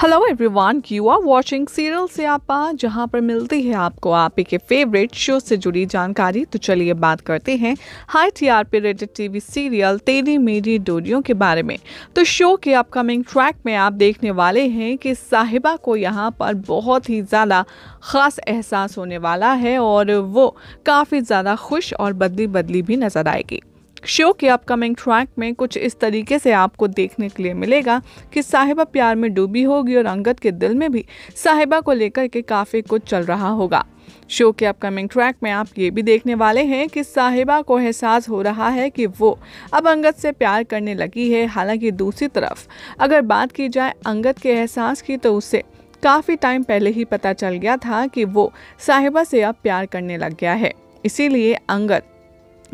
hello everyone you are watching serial से आप जहां पर मिलती है आपको आप के फेवरेट शो से जुड़ी जानकारी तो चलिए बात करते हैं high T R P rated TV serial तेरी मेरी डोरियों के बारे में तो शो के अपकमिंग ट्रैक में आप देखने वाले हैं कि साहिबा को यहां पर बहुत ही ज़्यादा ख़ास एहसास होने वाला है और वो काफ़ी ज़्यादा खुश और बदली बदली भी नज़र आएगी शो के अपकमिंग ट्रैक में कुछ इस तरीके से आपको देखने के लिए मिलेगा कि साहिबा प्यार में डूबी होगी और अंगद के दिल में भी साहिबा को लेकर के काफ़ी कुछ चल रहा होगा शो के अपकमिंग ट्रैक में आप ये भी देखने वाले हैं कि साहिबा को एहसास हो रहा है कि वो अब अंगद से प्यार करने लगी है हालांकि दूसरी तरफ अगर बात की जाए अंगद के एहसास की तो उसे काफ़ी टाइम पहले ही पता चल गया था कि वो साहिबा से अब प्यार करने लग गया है इसीलिए अंगद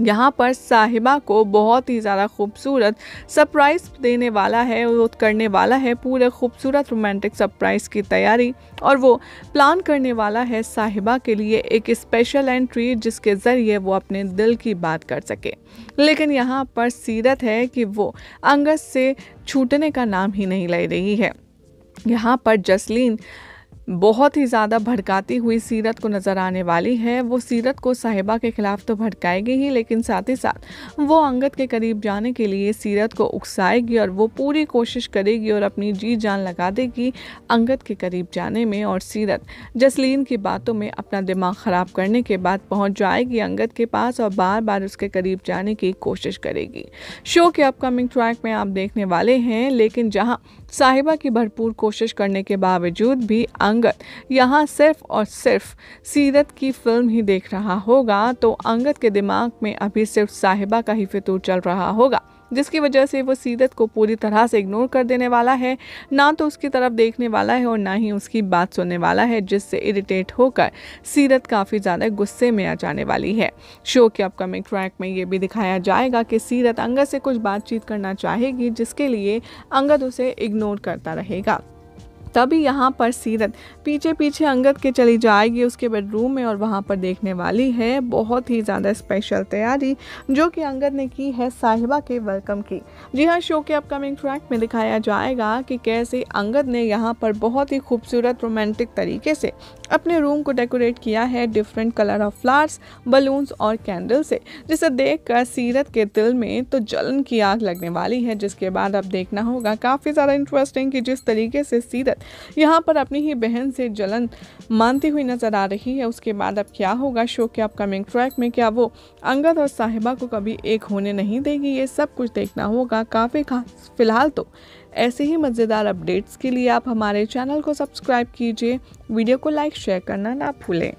यहाँ पर साहिबा को बहुत ही ज़्यादा खूबसूरत सरप्राइज़ देने वाला है वो करने वाला है पूरे खूबसूरत रोमांटिक सरप्राइज़ की तैयारी और वो प्लान करने वाला है साहिबा के लिए एक स्पेशल एंट्री जिसके ज़रिए वो अपने दिल की बात कर सके लेकिन यहाँ पर सीरत है कि वो अंगस से छूटने का नाम ही नहीं ले रही है यहाँ पर जसलीन बहुत ही ज़्यादा भड़काती हुई सीरत को नज़र आने वाली है वो सीरत को साहिबा के ख़िलाफ़ तो भड़काएगी ही लेकिन साथ ही साथ वो अंगद के करीब जाने के लिए सीरत को उकसाएगी और वो पूरी कोशिश करेगी और अपनी जी जान लगा देगी अंगद के करीब जाने में और सीरत जसलीन की बातों में अपना दिमाग ख़राब करने के बाद पहुँच जाएगी अंगद के पास और बार बार उसके करीब जाने की कोशिश करेगी शो के अपकमिंग ट्रैक में आप देखने वाले हैं लेकिन जहाँ साहिबा की भरपूर कोशिश करने के बावजूद भी अंगद यहाँ सिर्फ और सिर्फ सीरत की फिल्म ही देख रहा होगा तो अंगद के दिमाग में अभी सिर्फ साहिबा का ही फितूर चल रहा होगा जिसकी वजह से वो सीरत को पूरी तरह से इग्नोर कर देने वाला है ना तो उसकी तरफ देखने वाला है और ना ही उसकी बात सुनने वाला है जिससे इरिटेट होकर सीरत काफ़ी ज़्यादा गुस्से में आ जाने वाली है शो के अपकमिंग ट्रैक में ये भी दिखाया जाएगा कि सीरत अंगद से कुछ बातचीत करना चाहेगी जिसके लिए अंगद उसे इग्नोर करता रहेगा तभी यहाँ पर सीरत पीछे पीछे अंगद के चली जाएगी उसके बेडरूम में और वहाँ पर देखने वाली है बहुत ही ज़्यादा स्पेशल तैयारी जो कि अंगद ने की है साहिबा के वेलकम की जी हाँ शो के अपकमिंग ट्रैक में दिखाया जाएगा कि कैसे अंगद ने यहाँ पर बहुत ही खूबसूरत रोमांटिक तरीके से अपने रूम को डेकोरेट किया है different colour of flowers balloons और कैंडल से जिसे देखकर सीरत के दिल में तो जलन की आग लगने वाली है जिसके बाद अब देखना होगा काफ़ी ज़्यादा इंटरेस्टिंग कि जिस तरीके से सीरत यहाँ पर अपनी ही बहन से जलन मानती हुई नज़र आ रही है उसके बाद अब क्या होगा शो के अपकमिंग ट्रैक में क्या वो अंगद और साहिबा को कभी एक होने नहीं देगी ये सब कुछ देखना होगा काफ़ी खास फिलहाल तो ऐसे ही मज़ेदार अपडेट्स के लिए आप हमारे चैनल को सब्सक्राइब कीजिए वीडियो को लाइक शेयर करना ना भूलें